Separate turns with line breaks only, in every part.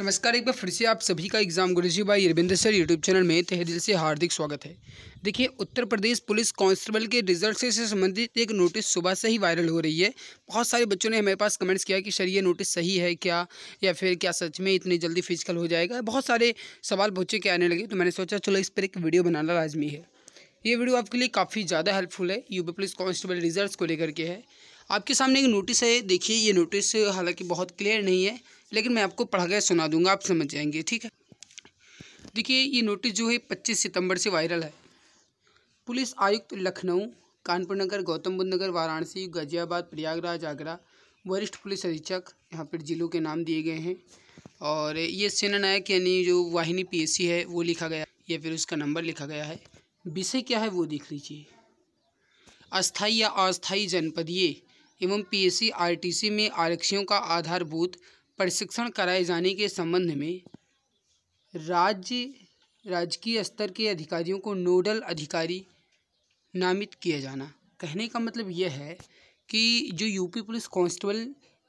नमस्कार एक बार फिर से आप सभी का एग्ज़ाम गुरुजी भाई रविंद्र सर यूट्यूब चैनल में तहे दिल से हार्दिक स्वागत है देखिए उत्तर प्रदेश पुलिस कांस्टेबल के रिजल्ट से संबंधित एक नोटिस सुबह से ही वायरल हो रही है बहुत सारे बच्चों ने हमारे पास कमेंट्स किया कि सर ये नोटिस सही है क्या या फिर क्या सच में इतनी जल्दी फिजिकल हो जाएगा बहुत सारे सवाल बच्चे के आने लगे तो मैंने सोचा चलो इस पर एक वीडियो बनाना लाजमी है ये वीडियो आपके लिए काफ़ी ज़्यादा हेल्पफुल है यूपी पुलिस कांस्टेबल रिजल्ट को लेकर के है आपके सामने एक नोटिस है देखिए ये नोटिस हालांकि बहुत क्लियर नहीं है लेकिन मैं आपको पढ़ के सुना दूंगा आप समझ जाएंगे ठीक है देखिए ये नोटिस जो है पच्चीस सितंबर से वायरल है पुलिस आयुक्त लखनऊ कानपुर नगर गौतम बुद्ध नगर वाराणसी गाजियाबाद प्रयागराज आगरा वरिष्ठ पुलिस अधीक्षक यहाँ पर जिलों के नाम दिए गए हैं और ये सेनानायक यानी जो वाहिनी पीएससी है वो लिखा गया या फिर उसका नंबर लिखा गया है विषय क्या है वो देख लीजिए अस्थाई या अस्थाई जनपदीय एवं पीएससी आरटीसी में आरक्षियों का आधारभूत प्रशिक्षण कराए जाने के संबंध में राज्य राजकीय स्तर के अधिकारियों को नोडल अधिकारी नामित किया जाना कहने का मतलब यह है कि जो यूपी पुलिस कांस्टेबल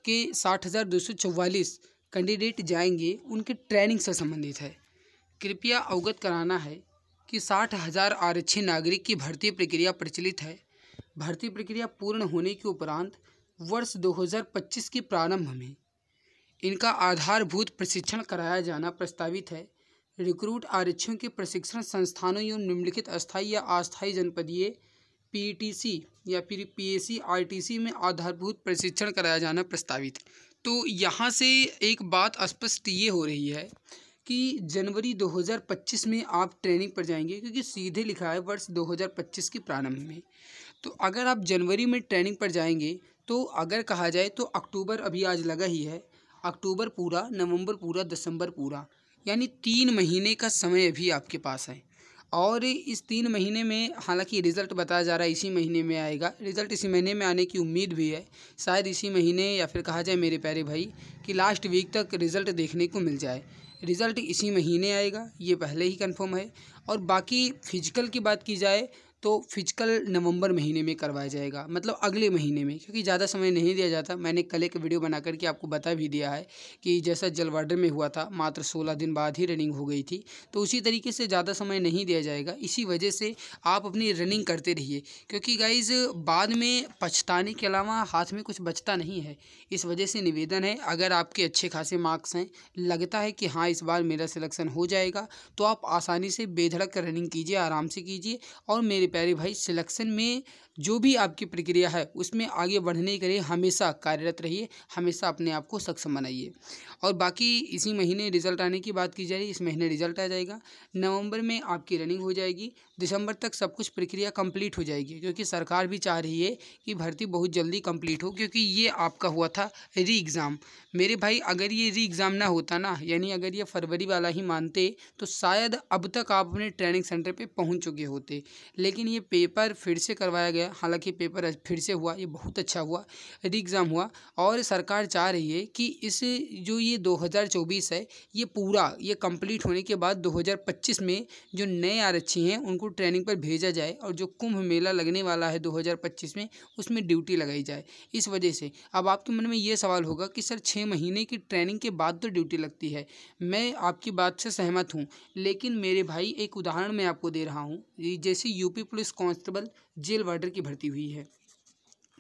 के साठ हज़ार दो सौ चौवालीस कैंडिडेट जाएंगे उनके ट्रेनिंग से संबंधित है कृपया अवगत कराना है कि साठ हज़ार आरक्षी नागरिक की भर्ती प्रक्रिया प्रचलित है भर्ती प्रक्रिया पूर्ण होने के उपरांत वर्ष 2025 के प्रारंभ में इनका आधारभूत प्रशिक्षण कराया जाना प्रस्तावित है रिक्रूट आरक्षियों के प्रशिक्षण संस्थानों एवं निम्नलिखित अस्थायी या अस्थायी जनपदीय पी या फिर पी एस में आधारभूत प्रशिक्षण कराया जाना प्रस्तावित है तो यहाँ से एक बात स्पष्ट ये हो रही है कि जनवरी 2025 में आप ट्रेनिंग पर जाएंगे क्योंकि सीधे लिखा है वर्ष 2025 के प्रारंभ में तो अगर आप जनवरी में ट्रेनिंग पर जाएंगे तो अगर कहा जाए तो अक्टूबर अभी आज लगा ही है अक्टूबर पूरा नवंबर पूरा दिसंबर पूरा यानी तीन महीने का समय अभी आपके पास है और इस तीन महीने में हालांकि रिज़ल्ट बताया जा रहा है इसी महीने में आएगा रिज़ल्ट इसी महीने में आने की उम्मीद भी है शायद इसी महीने या फिर कहा जाए मेरे प्यारे भाई कि लास्ट वीक तक रिज़ल्ट देखने को मिल जाए रिज़ल्ट इसी महीने आएगा ये पहले ही कंफर्म है और बाकी फिजिकल की बात की जाए तो फिजिकल नवंबर महीने में करवाया जाएगा मतलब अगले महीने में क्योंकि ज़्यादा समय नहीं दिया जाता मैंने कल एक वीडियो बना करके आपको बता भी दिया है कि जैसा जलवाडर में हुआ था मात्र सोलह दिन बाद ही रनिंग हो गई थी तो उसी तरीके से ज़्यादा समय नहीं दिया जाएगा इसी वजह से आप अपनी रनिंग करते रहिए क्योंकि गाइज़ बाद में पछताने के अलावा हाथ में कुछ बचता नहीं है इस वजह से निवेदन है अगर आपके अच्छे खासे मार्क्स हैं लगता है कि हाँ इस बार मेरा सिलेक्शन हो जाएगा तो आप आसानी से बेधड़क रनिंग कीजिए आराम से कीजिए और मेरे प्यारे भाई सिलेक्शन में जो भी आपकी प्रक्रिया है उसमें आगे बढ़ने के लिए हमेशा कार्यरत रहिए हमेशा अपने आप को सक्षम बनाइए और बाकी इसी महीने रिजल्ट आने की बात की जा रही इस महीने रिजल्ट आ जाएगा नवंबर में आपकी रनिंग हो जाएगी दिसंबर तक सब कुछ प्रक्रिया कंप्लीट हो जाएगी क्योंकि सरकार भी चाह रही है कि भर्ती बहुत जल्दी कंप्लीट हो क्योंकि ये आपका हुआ था री एग्ज़ाम मेरे भाई अगर ये री एग्ज़ाम ना होता ना यानी अगर ये फरवरी वाला ही मानते तो शायद अब तक आप अपने ट्रेनिंग सेंटर पर पहुँच चुके होते लेकिन ये पेपर फिर से करवाया गया हालाँकि पेपर फिर से हुआ ये बहुत अच्छा हुआ री एग्ज़ाम हुआ और सरकार चाह रही है कि इस जो ये दो है ये पूरा ये कम्प्लीट होने के बाद दो में जो नए आरक्षी हैं उनको ट्रेनिंग पर भेजा जाए और जो कुंभ मेला लगने वाला है 2025 में उसमें ड्यूटी लगाई जाए इस वजह से अब आपके मन में ये सवाल होगा कि सर छः महीने की ट्रेनिंग के बाद तो ड्यूटी लगती है मैं आपकी बात से सहमत हूँ लेकिन मेरे भाई एक उदाहरण मैं आपको दे रहा हूँ जैसे UP police constable jail warder की भर्ती हुई है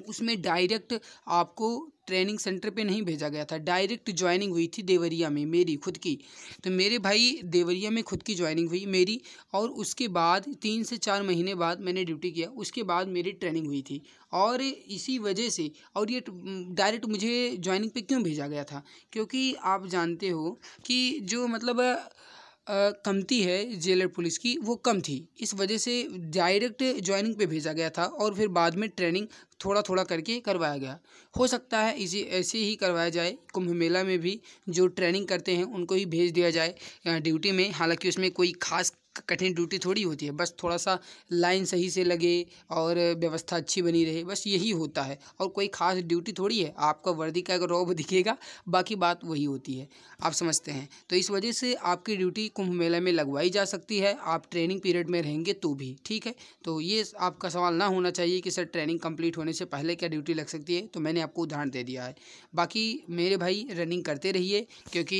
उसमें डायरेक्ट आपको ट्रेनिंग सेंटर पे नहीं भेजा गया था डायरेक्ट ज्वाइनिंग हुई थी देवरिया में मेरी खुद की तो मेरे भाई देवरिया में खुद की ज्वाइनिंग हुई मेरी और उसके बाद तीन से चार महीने बाद मैंने ड्यूटी किया उसके बाद मेरी ट्रेनिंग हुई थी और इसी वजह से और ये डायरेक्ट मुझे ज्वाइनिंग पे क्यों भेजा गया था क्योंकि आप जानते हो कि जो मतलब कमती है जेलर पुलिस की वो कम थी इस वजह से डायरेक्ट ज्वाइनिंग पे भेजा गया था और फिर बाद में ट्रेनिंग थोड़ा थोड़ा करके करवाया गया हो सकता है इसी ऐसे ही करवाया जाए कुंभ मेला में भी जो ट्रेनिंग करते हैं उनको ही भेज दिया जाए ड्यूटी में हालांकि उसमें कोई खास कठिन ड्यूटी थोड़ी होती है बस थोड़ा सा लाइन सही से लगे और व्यवस्था अच्छी बनी रहे बस यही होता है और कोई ख़ास ड्यूटी थोड़ी है आपका वर्दी का अगर रौब दिखेगा बाकी बात वही होती है आप समझते हैं तो इस वजह से आपकी ड्यूटी कुंभ मेला में लगवाई जा सकती है आप ट्रेनिंग पीरियड में रहेंगे तो भी ठीक है तो ये आपका सवाल ना होना चाहिए कि सर ट्रेनिंग कंप्लीट होने से पहले क्या ड्यूटी लग सकती है तो मैंने आपको उदाहरण दे दिया है बाकी मेरे भाई रनिंग करते रहिए क्योंकि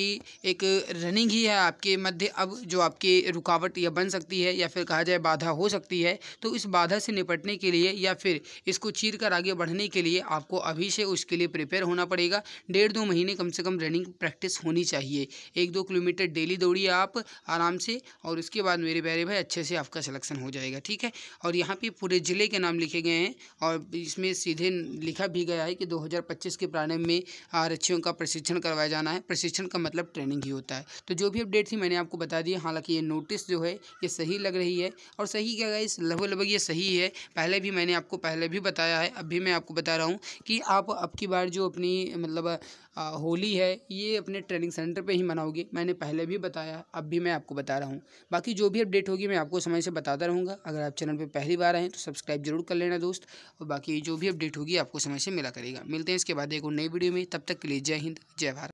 एक रनिंग ही है आपके मध्य अब जो आपके रुकावट या यह बन सकती है या फिर कहा जाए बाधा हो सकती है तो इस बाधा से निपटने के लिए या फिर इसको चीर कर आगे बढ़ने के लिए आपको अभी से उसके लिए प्रिपेयर होना पड़ेगा डेढ़ दो महीने कम से कम रनिंग प्रैक्टिस होनी चाहिए एक दो किलोमीटर डेली दौड़िए आप आराम से और उसके बाद मेरे प्यारे भाई अच्छे से आपका सिलेक्शन हो जाएगा ठीक है और यहाँ पे पूरे ज़िले के नाम लिखे गए हैं और इसमें सीधे लिखा भी गया है कि दो के प्रारंभ में आरक्षियों का प्रशिक्षण करवाया जाना है प्रशिक्षण का मतलब ट्रेनिंग ही होता है तो जो भी अपडेट थी मैंने आपको बता दी हालांकि ये नोटिस जो है ये सही लग रही है और सही क्या गाइस लगभग लगभग ये सही है पहले भी मैंने आपको पहले भी बताया है अब भी मैं आपको बता रहा हूँ कि आप अब की बार जो अपनी मतलब होली है ये अपने ट्रेनिंग सेंटर पे ही मनाओगे मैंने पहले भी बताया अब भी मैं आपको बता रहा हूँ बाकी जो भी अपडेट होगी मैं आपको समय से बताता रहूँगा अगर आप चैनल पर पहली बार आएँ तो सब्सक्राइब जरूर कर लेना दोस्त और बाकी जो भी अपडेट होगी आपको समय से मिला करेगा मिलते हैं इसके बाद एक और नई वीडियो में तब तक के लिए जय हिंद जय भारत